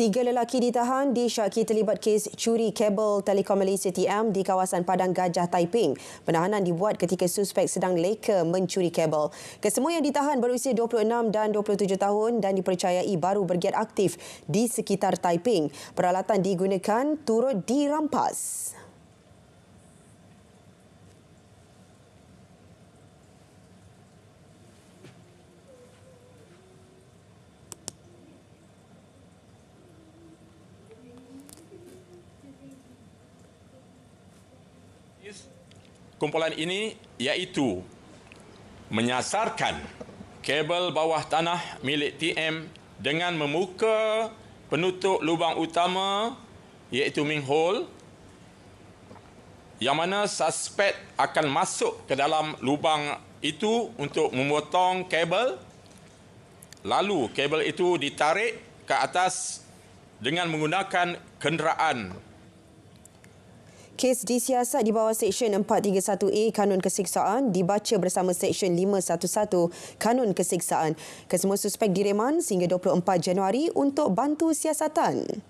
Tiga lelaki ditahan di disyaki terlibat kes curi kabel telekom Malaysia TM di kawasan Padang Gajah, Taiping. Penahanan dibuat ketika suspek sedang leka mencuri kabel. Kesemua yang ditahan berusia 26 dan 27 tahun dan dipercayai baru bergiat aktif di sekitar Taiping. Peralatan digunakan turut dirampas. kumpulan ini iaitu menyasarkan kabel bawah tanah milik TM dengan memuka penutup lubang utama iaitu Ming Hole, yang mana suspek akan masuk ke dalam lubang itu untuk memotong kabel lalu kabel itu ditarik ke atas dengan menggunakan kenderaan kes disiasat di bawah Seksyen 431A Kanun Kesiksaan dibaca bersama Seksyen 511 Kanun Keseksaan. Kesemua suspek direman sehingga 24 Januari untuk bantu siasatan.